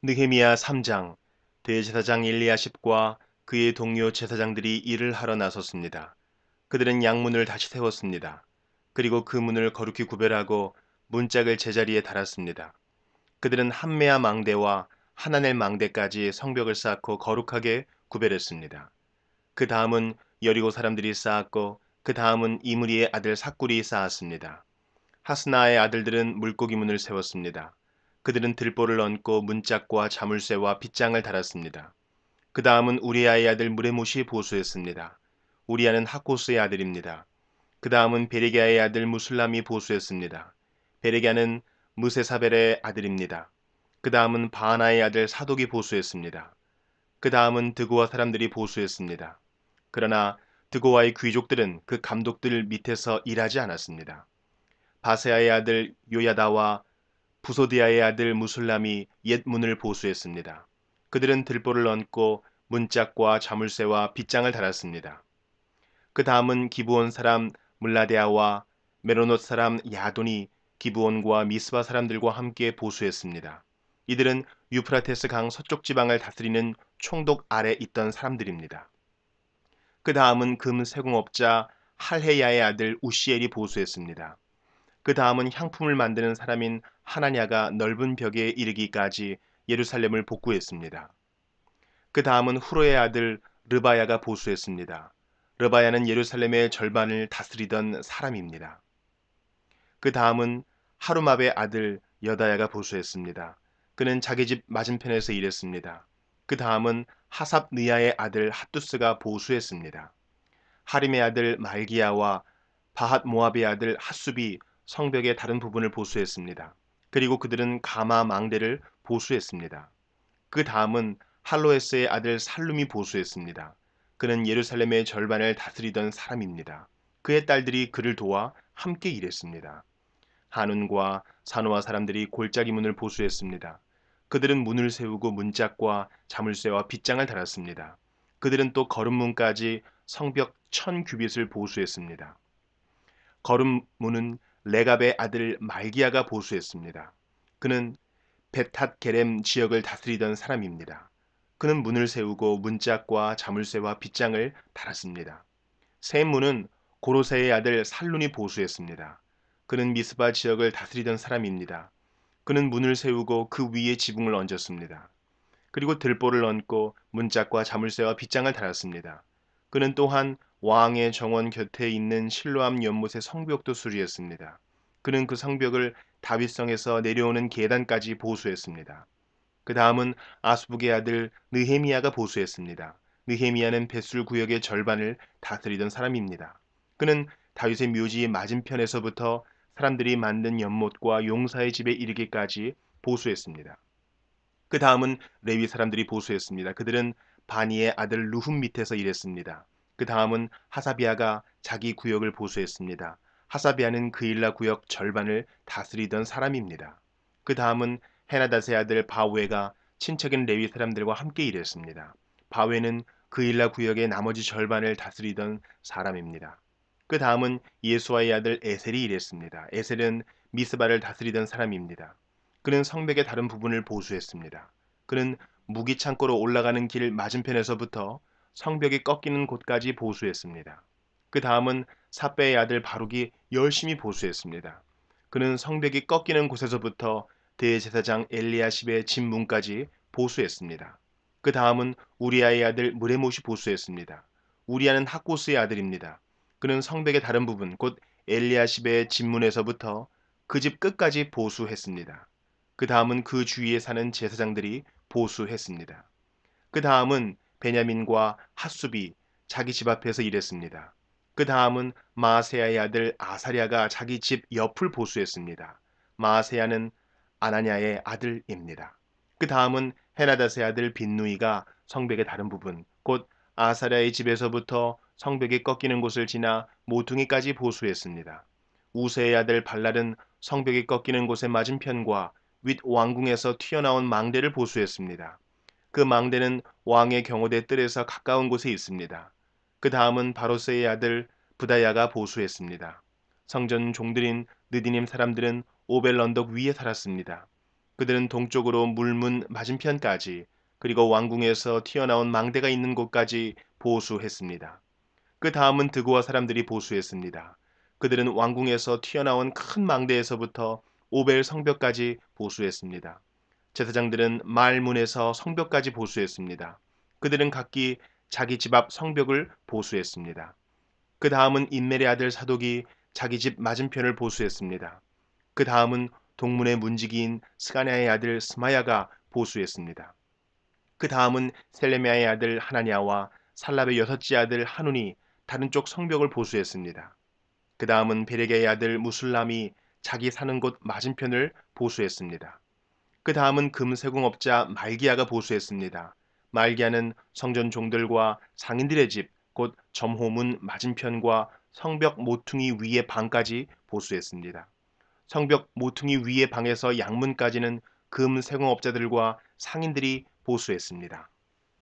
느헤미야 3장 대제사장 엘리야십과 그의 동료 제사장들이 일을 하러 나섰습니다. 그들은 양문을 다시 세웠습니다. 그리고 그 문을 거룩히 구별하고 문짝을 제자리에 달았습니다. 그들은 한메아 망대와 하나넬 망대까지 성벽을 쌓고 거룩하게 구별했습니다. 그 다음은 여리고 사람들이 쌓았고 그 다음은 이무리의 아들 사꾸리 쌓았습니다. 하스나의 아들들은 물고기 문을 세웠습니다. 그들은 들보를 얹고 문짝과 자물쇠와 빗장을 달았습니다. 그 다음은 우리아의 아들 무레못이 보수했습니다. 우리아는 하코스의 아들입니다. 그 다음은 베레기아의 아들 무슬람이 보수했습니다. 베레기아는 무세사벨의 아들입니다. 그 다음은 바하나의 아들 사독이 보수했습니다. 그 다음은 드고와 사람들이 보수했습니다. 그러나 드고와의 귀족들은 그 감독들 밑에서 일하지 않았습니다. 바세아의 아들 요야다와 부소디아의 아들 무술람이 옛 문을 보수했습니다. 그들은 들보를 얹고 문짝과 자물쇠와 빗장을 달았습니다. 그 다음은 기부온 사람 물라데아와 메로노 트 사람 야돈이 기부온과 미스바 사람들과 함께 보수했습니다. 이들은 유프라테스 강 서쪽 지방을 다스리는 총독 아래 있던 사람들입니다. 그 다음은 금 세공업자 할헤야의 아들 우시엘이 보수했습니다. 그 다음은 향품을 만드는 사람인 하나냐가 넓은 벽에 이르기까지 예루살렘을 복구했습니다. 그 다음은 후로의 아들 르바야가 보수했습니다. 르바야는 예루살렘의 절반을 다스리던 사람입니다. 그 다음은 하루마의 아들 여다야가 보수했습니다. 그는 자기 집 맞은편에서 일했습니다. 그 다음은 하삽느야의 아들 핫두스가 보수했습니다. 하림의 아들 말기야와 바핫 모압의 아들 핫수비 성벽의 다른 부분을 보수했습니다. 그리고 그들은 가마 망대를 보수했습니다. 그 다음은 할로에스의 아들 살룸이 보수했습니다. 그는 예루살렘의 절반을 다스리던 사람입니다. 그의 딸들이 그를 도와 함께 일했습니다. 한운과 산호와 사람들이 골짜기 문을 보수했습니다. 그들은 문을 세우고 문짝과 자물쇠와 빗장을 달았습니다. 그들은 또 걸음문까지 성벽 천 규빗을 보수했습니다. 걸음문은 레갑의 아들 말기야가 보수했습니다. 그는 베탓 게렘 지역을 다스리던 사람입니다. 그는 문을 세우고 문짝과 자물쇠와 빗장을 달았습니다. 세 문은 고로세의 아들 살룬이 보수했습니다. 그는 미스바 지역을 다스리던 사람입니다. 그는 문을 세우고 그 위에 지붕을 얹었습니다. 그리고 들보를 얹고 문짝과 자물쇠와 빗장을 달았습니다. 그는 또한 왕의 정원 곁에 있는 실로암 연못의 성벽도 수리했습니다. 그는 그 성벽을 다윗성에서 내려오는 계단까지 보수했습니다. 그 다음은 아수북의 아들 느헤미야가 보수했습니다. 느헤미야는 벳술 구역의 절반을 다스리던 사람입니다. 그는 다윗의 묘지 맞은편에서부터 사람들이 만든 연못과 용사의 집에 이르기까지 보수했습니다. 그 다음은 레위 사람들이 보수했습니다. 그들은 바니의 아들 루훔 밑에서 일했습니다. 그 다음은 하사비아가 자기 구역을 보수했습니다. 하사비아는 그일라 구역 절반을 다스리던 사람입니다. 그 다음은 헤나다세 아들 바에가 친척인 레위 사람들과 함께 일했습니다. 바에는 그일라 구역의 나머지 절반을 다스리던 사람입니다. 그 다음은 예수와의 아들 에셀이 일했습니다. 에셀은 미스바를 다스리던 사람입니다. 그는 성벽의 다른 부분을 보수했습니다. 그는 무기 창고로 올라가는 길 맞은편에서부터 성벽이 꺾이는 곳까지 보수했습니다. 그 다음은 사빼의 아들 바룩이 열심히 보수했습니다. 그는 성벽이 꺾이는 곳에서부터 대제사장 엘리아십의 진문까지 보수했습니다. 그 다음은 우리아의 아들 무레못이 보수했습니다. 우리아는 하코스의 아들입니다. 그는 성벽의 다른 부분 곧엘리아십의 진문에서부터 그 집 끝까지 보수했습니다. 그 다음은 그 주위에 사는 제사장들이 보수했습니다. 그 다음은 베냐민과 하수비 자기 집 앞에서 일했습니다. 그 다음은 마세야의 아들 아사리아가 자기 집 옆을 보수했습니다. 마세야는 아나냐의 아들입니다. 그 다음은 헤나다스의 아들 빈누이가 성벽의 다른 부분, 곧아사리아의 집에서부터 성벽이 꺾이는 곳을 지나 모퉁이까지 보수했습니다. 우세의 아들 발랄은 성벽이 꺾이는 곳의 맞은편과 윗 왕궁에서 튀어나온 망대를 보수했습니다. 그 망대는 왕의 경호대 뜰에서 가까운 곳에 있습니다. 그 다음은 바로스의 아들 부다야가 보수했습니다. 성전 종들인 느디님 사람들은 오벨 런덕 위에 살았습니다. 그들은 동쪽으로 물문 맞은편까지 그리고 왕궁에서 튀어나온 망대가 있는 곳까지 보수했습니다. 그 다음은 드고와 사람들이 보수했습니다. 그들은 왕궁에서 튀어나온 큰 망대에서부터 오벨 성벽까지 보수했습니다. 제사장들은 말문에서 성벽까지 보수했습니다. 그들은 각기 자기 집 앞 성벽을 보수했습니다. 그 다음은 인멜의 아들 사독이 자기 집 맞은편을 보수했습니다. 그 다음은 동문의 문지기인 스가냐의 아들 스마야가 보수했습니다. 그 다음은 셀레미아의 아들 하나냐와 살랍의 여섯째 아들 하눈이 다른 쪽 성벽을 보수했습니다. 그 다음은 베레게의 아들 무슬람이 자기 사는 곳 맞은편을 보수했습니다. 그 다음은 금세공업자 말기야가 보수했습니다. 말기야는 성전 종들과 상인들의 집, 곧 점호문 맞은편과 성벽 모퉁이 위의 방까지 보수했습니다. 성벽 모퉁이 위의 방에서 양문까지는 금세공업자들과 상인들이 보수했습니다.